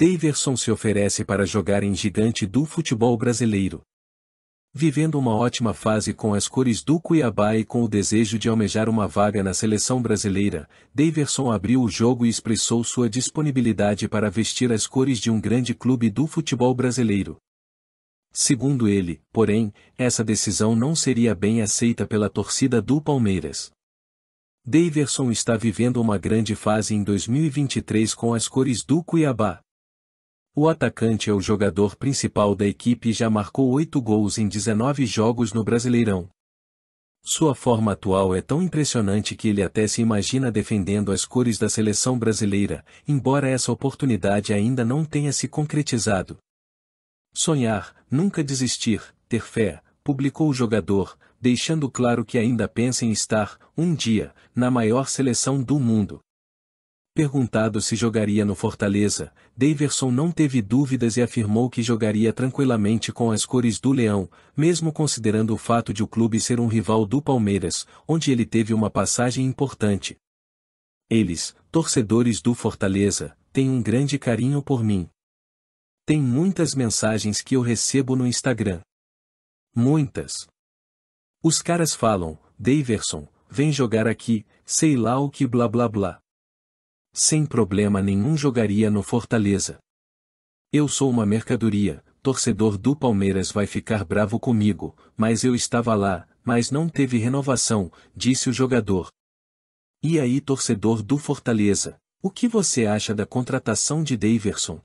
Daverson se oferece para jogar em gigante do futebol brasileiro. Vivendo uma ótima fase com as cores do Cuiabá e com o desejo de almejar uma vaga na seleção brasileira, Daverson abriu o jogo e expressou sua disponibilidade para vestir as cores de um grande clube do futebol brasileiro. Segundo ele, porém, essa decisão não seria bem aceita pela torcida do Palmeiras. Daverson está vivendo uma grande fase em 2023 com as cores do Cuiabá. O atacante é o jogador principal da equipe e já marcou 8 gols em 19 jogos no Brasileirão. Sua forma atual é tão impressionante que ele até se imagina defendendo as cores da seleção brasileira, embora essa oportunidade ainda não tenha se concretizado. Sonhar, nunca desistir, ter fé, publicou o jogador, deixando claro que ainda pensa em estar, um dia, na maior seleção do mundo. Perguntado se jogaria no Fortaleza, Daverson não teve dúvidas e afirmou que jogaria tranquilamente com as cores do Leão, mesmo considerando o fato de o clube ser um rival do Palmeiras, onde ele teve uma passagem importante. Eles, torcedores do Fortaleza, têm um grande carinho por mim. Tem muitas mensagens que eu recebo no Instagram. Muitas. Os caras falam, Daverson, vem jogar aqui, sei lá o que blá blá blá sem problema nenhum jogaria no Fortaleza. Eu sou uma mercadoria, torcedor do Palmeiras vai ficar bravo comigo, mas eu estava lá, mas não teve renovação, disse o jogador. E aí torcedor do Fortaleza, o que você acha da contratação de Daverson?